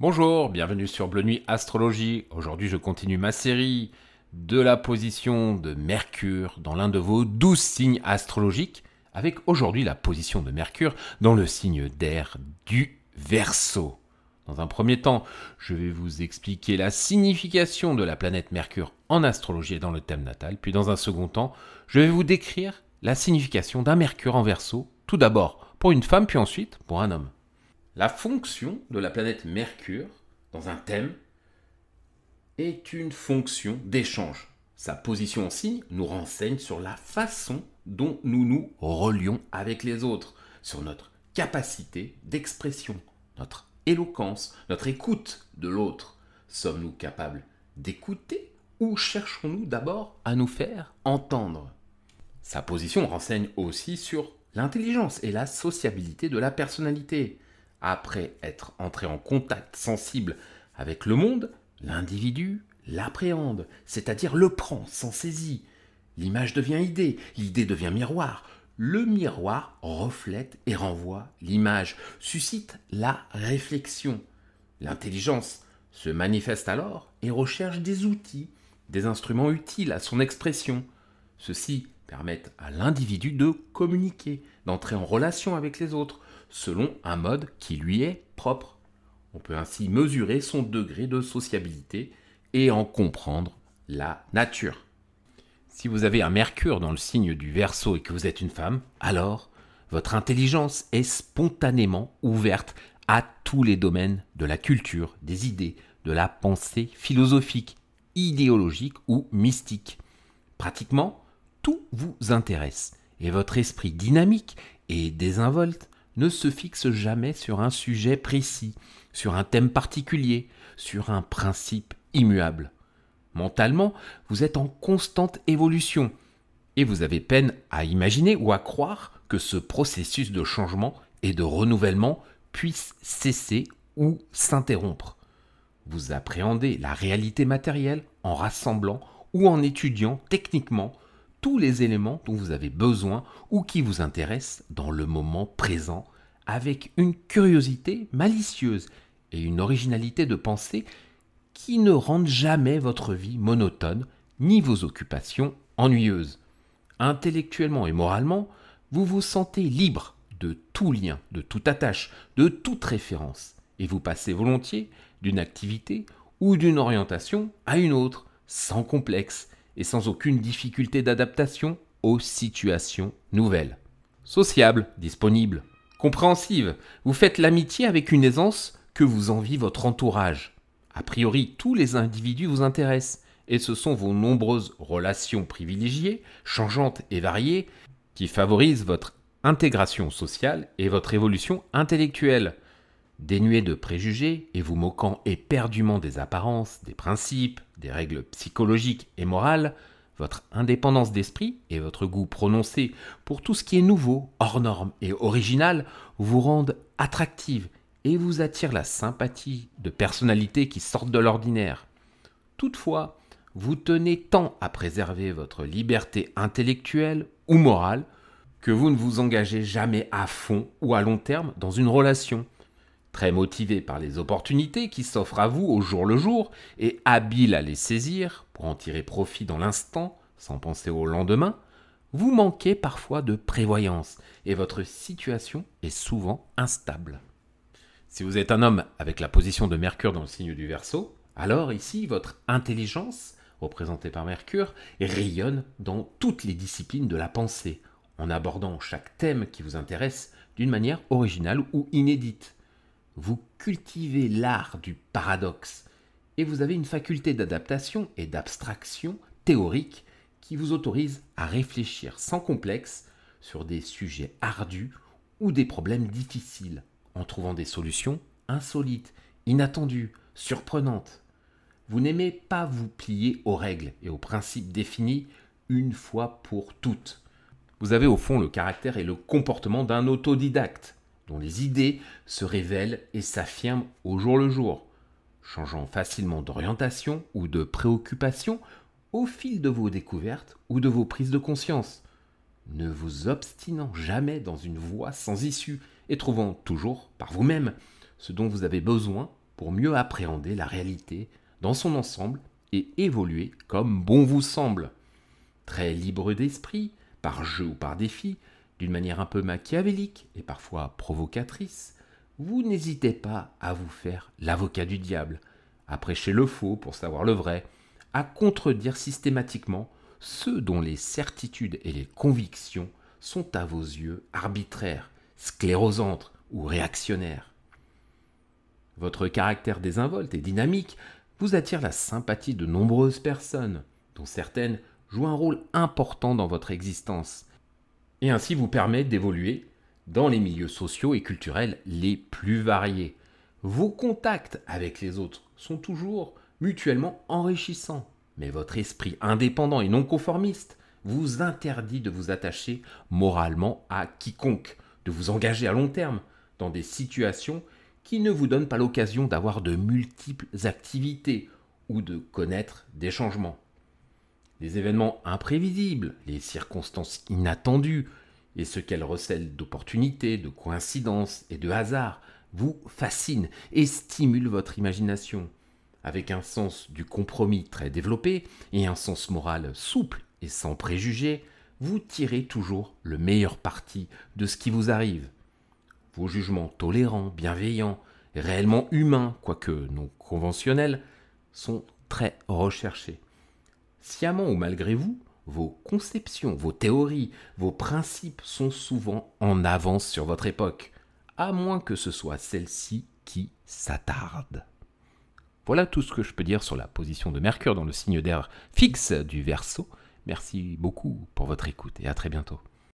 Bonjour, bienvenue sur Bleu Nuit Astrologie. Aujourd'hui, je continue ma série de la position de Mercure dans l'un de vos douze signes astrologiques, avec aujourd'hui la position de Mercure dans le signe d'air du Verseau. Dans un premier temps, je vais vous expliquer la signification de la planète Mercure en astrologie et dans le thème natal, puis dans un second temps, je vais vous décrire la signification d'un Mercure en Verseau, tout d'abord pour une femme, puis ensuite pour un homme. La fonction de la planète Mercure dans un thème est une fonction d'échange. Sa position en signe nous renseigne sur la façon dont nous nous relions avec les autres, sur notre capacité d'expression, notre éloquence, notre écoute de l'autre. Sommes-nous capables d'écouter ou cherchons-nous d'abord à nous faire entendre Sa position renseigne aussi sur l'intelligence et la sociabilité de la personnalité après être entré en contact sensible avec le monde, l'individu l'appréhende, c'est-à-dire le prend, s'en saisit. L'image devient idée, l'idée devient miroir. Le miroir reflète et renvoie l'image, suscite la réflexion. L'intelligence se manifeste alors et recherche des outils, des instruments utiles à son expression. Ceux-ci permettent à l'individu de communiquer, d'entrer en relation avec les autres, selon un mode qui lui est propre. On peut ainsi mesurer son degré de sociabilité et en comprendre la nature. Si vous avez un Mercure dans le signe du Verseau et que vous êtes une femme, alors votre intelligence est spontanément ouverte à tous les domaines de la culture, des idées, de la pensée philosophique, idéologique ou mystique. Pratiquement, tout vous intéresse et votre esprit dynamique et désinvolte ne se fixe jamais sur un sujet précis, sur un thème particulier, sur un principe immuable. Mentalement, vous êtes en constante évolution et vous avez peine à imaginer ou à croire que ce processus de changement et de renouvellement puisse cesser ou s'interrompre. Vous appréhendez la réalité matérielle en rassemblant ou en étudiant techniquement les éléments dont vous avez besoin ou qui vous intéressent dans le moment présent, avec une curiosité malicieuse et une originalité de pensée qui ne rendent jamais votre vie monotone ni vos occupations ennuyeuses. Intellectuellement et moralement, vous vous sentez libre de tout lien, de toute attache, de toute référence, et vous passez volontiers d'une activité ou d'une orientation à une autre, sans complexe, et sans aucune difficulté d'adaptation aux situations nouvelles. Sociable, disponible, compréhensive, vous faites l'amitié avec une aisance que vous envie votre entourage. A priori, tous les individus vous intéressent, et ce sont vos nombreuses relations privilégiées, changeantes et variées, qui favorisent votre intégration sociale et votre évolution intellectuelle. Dénué de préjugés et vous moquant éperdument des apparences, des principes, des règles psychologiques et morales, votre indépendance d'esprit et votre goût prononcé pour tout ce qui est nouveau, hors norme et original vous rendent attractive et vous attirent la sympathie de personnalités qui sortent de l'ordinaire. Toutefois, vous tenez tant à préserver votre liberté intellectuelle ou morale que vous ne vous engagez jamais à fond ou à long terme dans une relation. Très motivé par les opportunités qui s'offrent à vous au jour le jour et habile à les saisir pour en tirer profit dans l'instant sans penser au lendemain, vous manquez parfois de prévoyance et votre situation est souvent instable. Si vous êtes un homme avec la position de Mercure dans le signe du Verseau, alors ici votre intelligence, représentée par Mercure, rayonne dans toutes les disciplines de la pensée, en abordant chaque thème qui vous intéresse d'une manière originale ou inédite vous cultivez l'art du paradoxe et vous avez une faculté d'adaptation et d'abstraction théorique qui vous autorise à réfléchir sans complexe sur des sujets ardus ou des problèmes difficiles en trouvant des solutions insolites, inattendues, surprenantes. Vous n'aimez pas vous plier aux règles et aux principes définis une fois pour toutes. Vous avez au fond le caractère et le comportement d'un autodidacte dont les idées se révèlent et s'affirment au jour le jour, changeant facilement d'orientation ou de préoccupation au fil de vos découvertes ou de vos prises de conscience, ne vous obstinant jamais dans une voie sans issue et trouvant toujours par vous-même ce dont vous avez besoin pour mieux appréhender la réalité dans son ensemble et évoluer comme bon vous semble. Très libre d'esprit, par jeu ou par défi, d'une manière un peu machiavélique et parfois provocatrice, vous n'hésitez pas à vous faire l'avocat du diable, à prêcher le faux pour savoir le vrai, à contredire systématiquement ceux dont les certitudes et les convictions sont à vos yeux arbitraires, sclérosantes ou réactionnaires. Votre caractère désinvolte et dynamique vous attire la sympathie de nombreuses personnes, dont certaines jouent un rôle important dans votre existence et ainsi vous permet d'évoluer dans les milieux sociaux et culturels les plus variés. Vos contacts avec les autres sont toujours mutuellement enrichissants, mais votre esprit indépendant et non conformiste vous interdit de vous attacher moralement à quiconque, de vous engager à long terme dans des situations qui ne vous donnent pas l'occasion d'avoir de multiples activités ou de connaître des changements les événements imprévisibles, les circonstances inattendues, et ce qu'elles recèlent d'opportunités, de coïncidences et de hasards, vous fascinent et stimulent votre imagination. Avec un sens du compromis très développé et un sens moral souple et sans préjugés, vous tirez toujours le meilleur parti de ce qui vous arrive. Vos jugements tolérants, bienveillants, réellement humains, quoique non conventionnels, sont très recherchés. Sciemment ou malgré vous, vos conceptions, vos théories, vos principes sont souvent en avance sur votre époque, à moins que ce soit celle-ci qui s'attarde. Voilà tout ce que je peux dire sur la position de Mercure dans le signe d'air fixe du Verseau. Merci beaucoup pour votre écoute et à très bientôt.